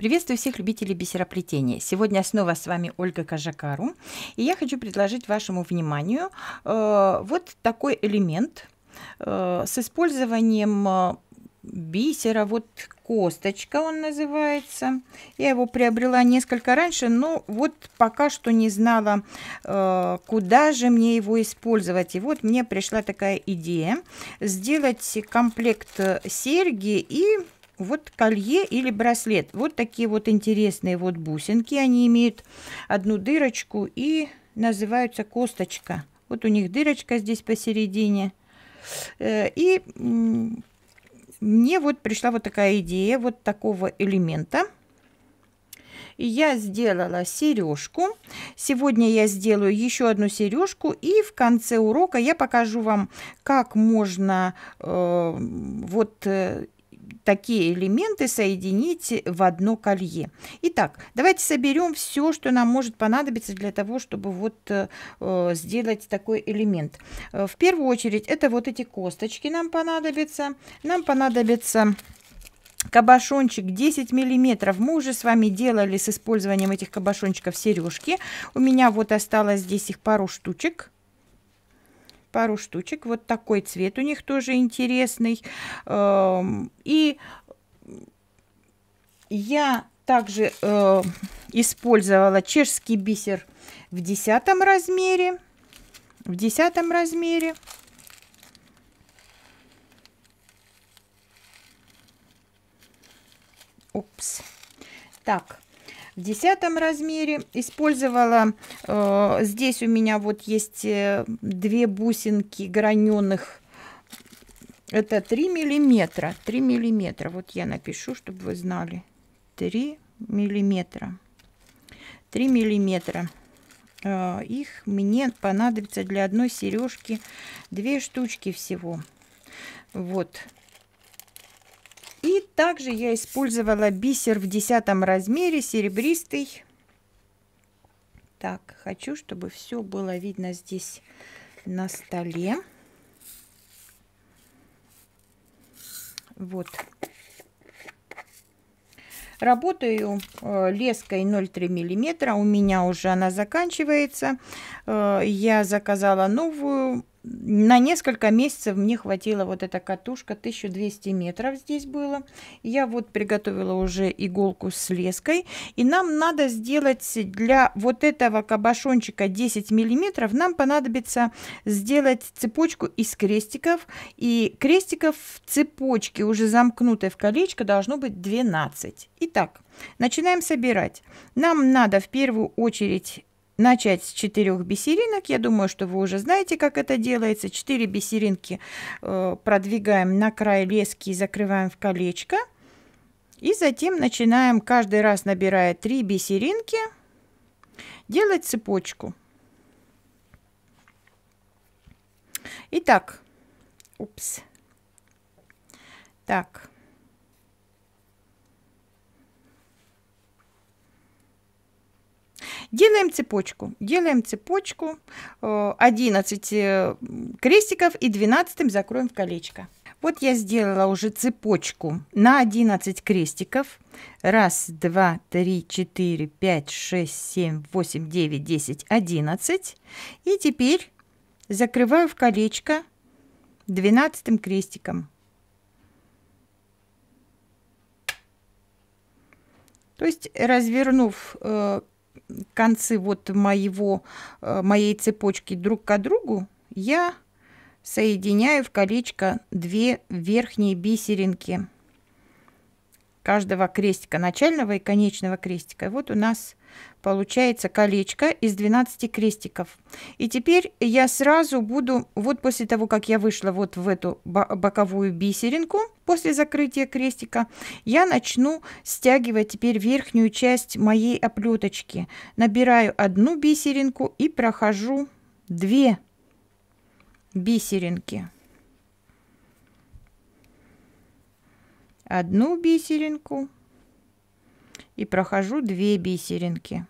Приветствую всех любителей бисероплетения. Сегодня снова с вами Ольга Кожакару, И я хочу предложить вашему вниманию э, вот такой элемент э, с использованием э, бисера. Вот косточка он называется. Я его приобрела несколько раньше, но вот пока что не знала, э, куда же мне его использовать. И вот мне пришла такая идея сделать комплект э, серьги и вот колье или браслет. Вот такие вот интересные вот бусинки. Они имеют одну дырочку и называются косточка. Вот у них дырочка здесь посередине. Э, и мне вот пришла вот такая идея вот такого элемента. И я сделала сережку. Сегодня я сделаю еще одну сережку. И в конце урока я покажу вам, как можно э, вот э, такие элементы соединить в одно колье. Итак, давайте соберем все, что нам может понадобиться для того, чтобы вот э, э сделать такой элемент. Э, в первую очередь это вот эти косточки нам понадобятся. Нам понадобится кабошончик 10 миллиметров мы уже с вами делали с использованием этих кабошончиков сережки у меня вот осталось здесь их пару штучек пару штучек. Вот такой цвет у них тоже интересный. Эм, и я также э, использовала чешский бисер в десятом размере. В десятом размере. Упс. Так, в десятом размере. Использовала, э, здесь у меня вот есть э, две бусинки граненых, это 3 миллиметра, 3 миллиметра, вот я напишу, чтобы вы знали, 3 миллиметра, 3 миллиметра. Э, их мне понадобится для одной сережки две штучки всего. Вот, и также я использовала бисер в десятом размере, серебристый. Так, хочу, чтобы все было видно здесь на столе. Вот. Работаю э, леской 0,3 миллиметра. У меня уже она заканчивается. Э, я заказала новую на несколько месяцев мне хватило вот эта катушка, 1200 метров здесь было. Я вот приготовила уже иголку с леской. И нам надо сделать для вот этого кабашончика 10 миллиметров, нам понадобится сделать цепочку из крестиков. И крестиков в цепочке, уже замкнутой в колечко, должно быть 12. Итак, начинаем собирать. Нам надо в первую очередь начать с четырех бисеринок. Я думаю, что вы уже знаете, как это делается. Четыре бисеринки э, продвигаем на край лески и закрываем в колечко. И затем начинаем, каждый раз набирая три бисеринки, делать цепочку. Итак, упс. Так, Делаем цепочку. Делаем цепочку 11 э, э, крестиков и 12 закроем в колечко. Вот я сделала уже цепочку на 11 крестиков. Раз, два, три, четыре, пять, шесть, семь, восемь, девять, десять, одиннадцать. И теперь закрываю в колечко 12 крестиком. То есть, развернув э, концы вот моего, э, моей цепочки друг к другу я соединяю в колечко две верхние бисеринки каждого крестика, начального и конечного крестика. И вот у нас получается колечко из 12 крестиков. И теперь я сразу буду, вот после того, как я вышла вот в эту боковую бисеринку, после закрытия крестика, я начну стягивать теперь верхнюю часть моей оплеточки. Набираю одну бисеринку и прохожу две бисеринки. одну бисеринку и прохожу две бисеринки.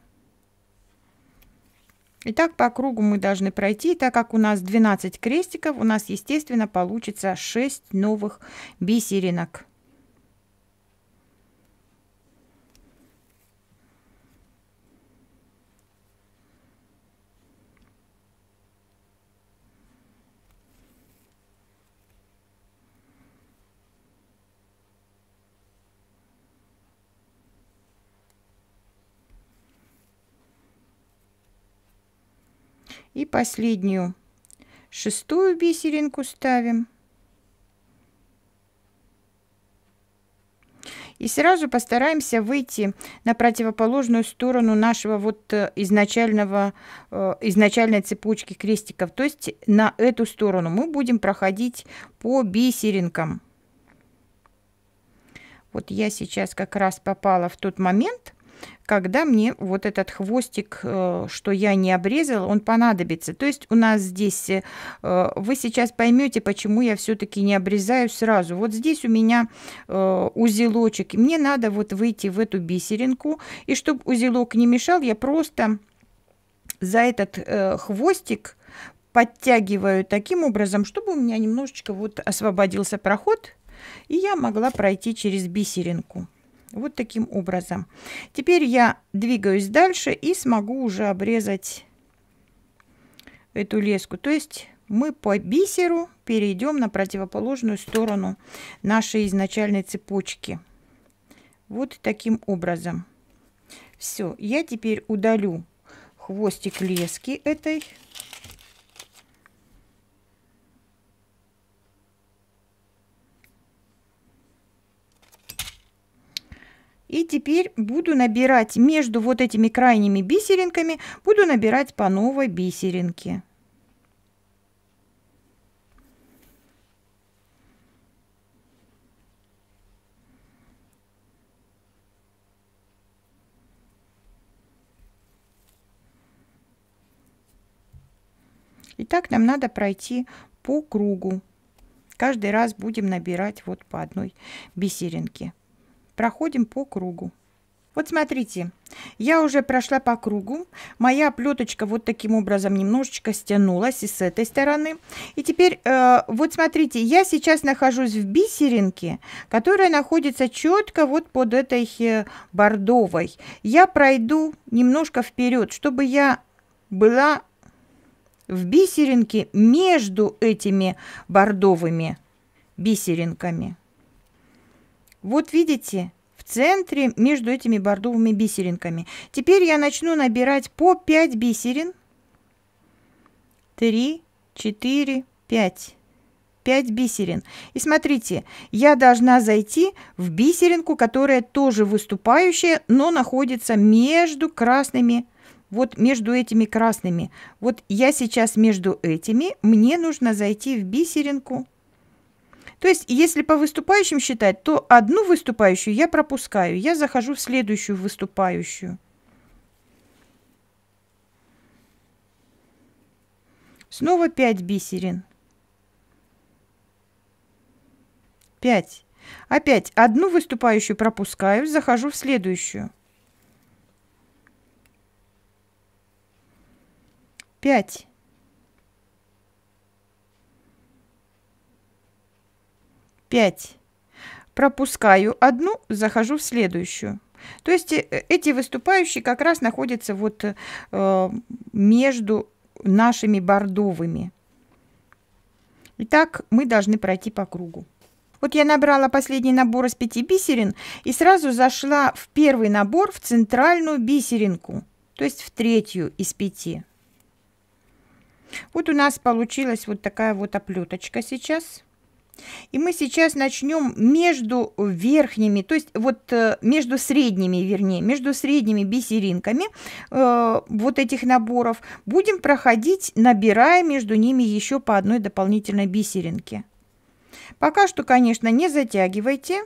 И так по кругу мы должны пройти. Так как у нас 12 крестиков, у нас, естественно, получится 6 новых бисеринок. И последнюю, шестую бисеринку ставим. И сразу постараемся выйти на противоположную сторону нашего вот э, изначального, э, изначальной цепочки крестиков. То есть на эту сторону мы будем проходить по бисеринкам. Вот я сейчас как раз попала в тот момент, когда мне вот этот хвостик, э, что я не обрезала, он понадобится. То есть у нас здесь, э, вы сейчас поймете, почему я все-таки не обрезаю сразу. Вот здесь у меня э, узелочек, мне надо вот выйти в эту бисеринку, и чтобы узелок не мешал, я просто за этот хвостик подтягиваю таким образом, чтобы у меня немножечко вот освободился проход, и я могла пройти через бисеринку. Вот таким образом. Теперь я двигаюсь дальше и смогу уже обрезать эту леску. То есть мы по бисеру перейдем на противоположную сторону нашей изначальной цепочки. Вот таким образом. Все, я теперь удалю хвостик лески этой И теперь буду набирать между вот этими крайними бисеринками, буду набирать по новой бисеринке. Итак, нам надо пройти по кругу. Каждый раз будем набирать вот по одной бисеринке. Проходим по кругу. Вот смотрите, я уже прошла по кругу, моя плеточка вот таким образом немножечко стянулась и с этой стороны. И теперь, э, вот смотрите, я сейчас нахожусь в бисеринке, которая находится четко вот под этой э, бордовой. Я пройду немножко вперед, чтобы я была в бисеринке между этими бордовыми бисеринками. Вот видите, в центре между этими бордовыми бисеринками. Теперь я начну набирать по 5 бисерин. 3, 4, 5. 5 бисерин. И смотрите, я должна зайти в бисеринку, которая тоже выступающая, но находится между красными, вот между этими красными. Вот я сейчас между этими, мне нужно зайти в бисеринку то есть, если по выступающим считать, то одну выступающую я пропускаю. Я захожу в следующую выступающую. Снова 5 бисерин. 5. Опять одну выступающую пропускаю, захожу в следующую. 5. 5. Пропускаю одну, захожу в следующую. То есть э, эти выступающие как раз находятся вот э, между нашими бордовыми. Итак, мы должны пройти по кругу. Вот я набрала последний набор из 5 бисерин и сразу зашла в первый набор в центральную бисеринку, то есть в третью из 5. Вот у нас получилась вот такая вот оплеточка сейчас. И мы сейчас начнем между верхними, то есть вот э, между средними, вернее, между средними бисеринками э, вот этих наборов будем проходить, набирая между ними еще по одной дополнительной бисеринке. Пока что, конечно, не затягивайте.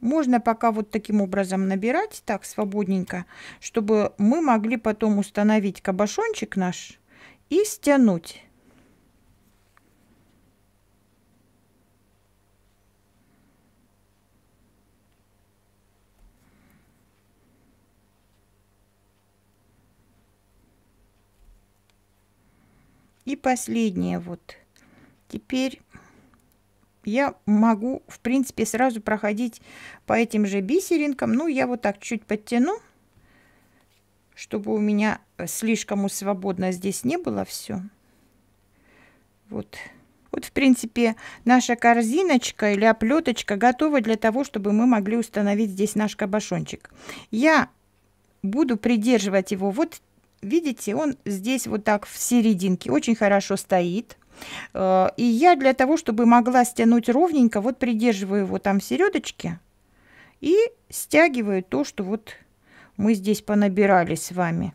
Можно пока вот таким образом набирать, так, свободненько, чтобы мы могли потом установить кабошончик наш и стянуть. И последнее вот. Теперь я могу, в принципе, сразу проходить по этим же бисеринкам. Ну, я вот так чуть подтяну, чтобы у меня слишком уж свободно здесь не было все. Вот. Вот, в принципе, наша корзиночка или оплеточка готова для того, чтобы мы могли установить здесь наш кабошончик. Я буду придерживать его вот Видите, он здесь вот так в серединке очень хорошо стоит. Э, и я для того, чтобы могла стянуть ровненько, вот придерживаю его там в середочке и стягиваю то, что вот мы здесь понабирали с вами.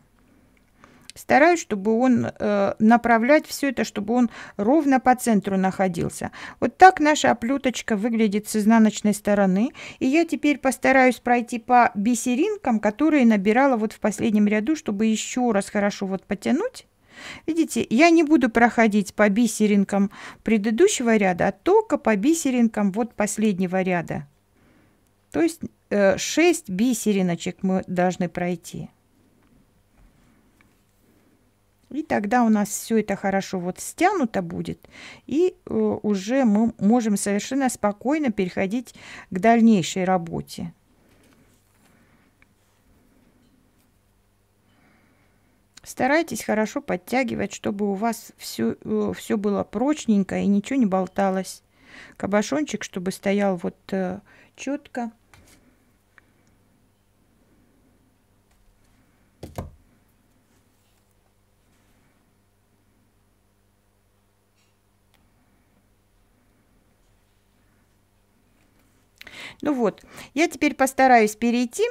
Стараюсь, чтобы он э, направлять все это, чтобы он ровно по центру находился. Вот так наша оплеточка выглядит с изнаночной стороны. И я теперь постараюсь пройти по бисеринкам, которые набирала вот в последнем ряду, чтобы еще раз хорошо вот потянуть. Видите, я не буду проходить по бисеринкам предыдущего ряда, а только по бисеринкам вот последнего ряда. То есть э, 6 бисериночек мы должны пройти. И тогда у нас все это хорошо вот стянуто будет. И э, уже мы можем совершенно спокойно переходить к дальнейшей работе. Старайтесь хорошо подтягивать, чтобы у вас все, э, все было прочненько и ничего не болталось. Кабашончик, чтобы стоял вот э, четко. Ну вот, я теперь постараюсь перейти.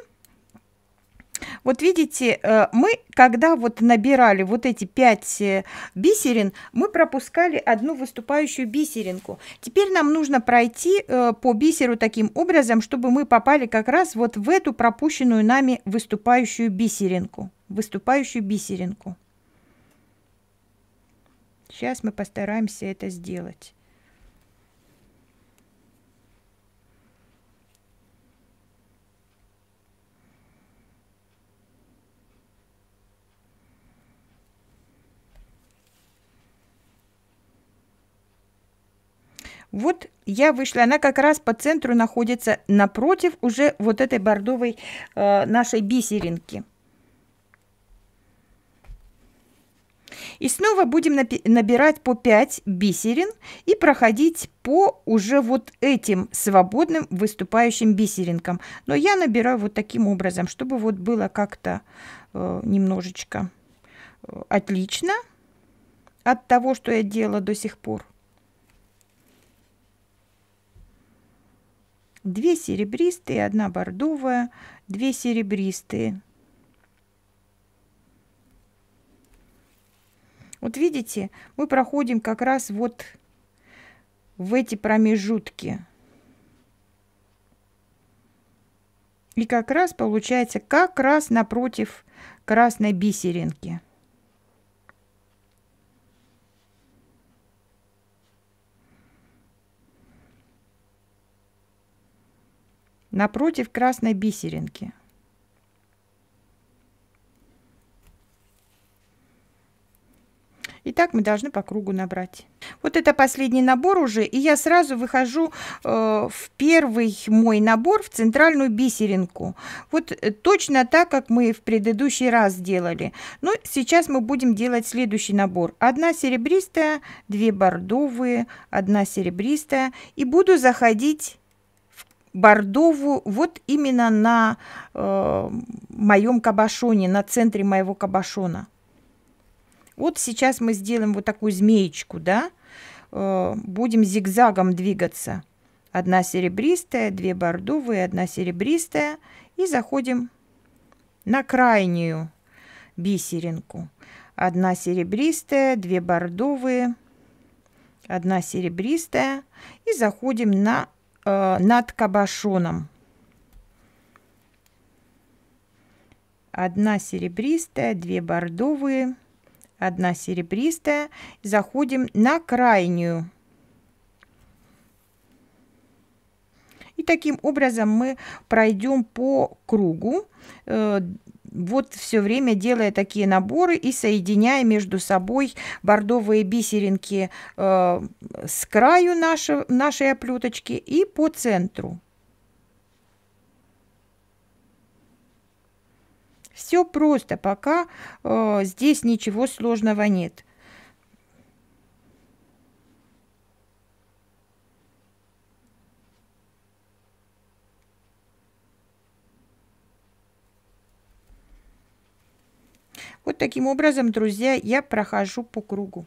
Вот видите, э, мы, когда вот набирали вот эти 5 э, бисерин, мы пропускали одну выступающую бисеринку. Теперь нам нужно пройти э, по бисеру таким образом, чтобы мы попали как раз вот в эту пропущенную нами выступающую бисеринку. Выступающую бисеринку. Сейчас мы постараемся это сделать. Вот я вышла, она как раз по центру находится напротив уже вот этой бордовой э, нашей бисеринки. И снова будем набирать по 5 бисерин и проходить по уже вот этим свободным выступающим бисеринкам. Но я набираю вот таким образом, чтобы вот было как-то э, немножечко э, отлично от того, что я делала до сих пор. две серебристые, одна бордовая, две серебристые. Вот видите, мы проходим как раз вот в эти промежутки. И как раз получается, как раз напротив красной бисеринки. напротив красной бисеринки. И так мы должны по кругу набрать. Вот это последний набор уже, и я сразу выхожу э, в первый мой набор в центральную бисеринку. Вот э, точно так, как мы в предыдущий раз делали. Но ну, сейчас мы будем делать следующий набор. Одна серебристая, две бордовые, одна серебристая. И буду заходить Бордову вот именно на э, моем кабашоне, на центре моего кабашона. Вот сейчас мы сделаем вот такую змеечку, да, э, будем зигзагом двигаться. Одна серебристая, две бордовые, одна серебристая. И заходим на крайнюю бисеринку. Одна серебристая, две бордовые, одна серебристая. И заходим на э, над кабошоном Одна серебристая, две бордовые, одна серебристая. Заходим на крайнюю. И таким образом мы пройдем по кругу э, вот все время делая такие наборы и соединяя между собой бордовые бисеринки э, с краю нашего, нашей оплеточки и по центру. Все просто, пока э, здесь ничего сложного нет. Вот таким образом, друзья, я прохожу по кругу.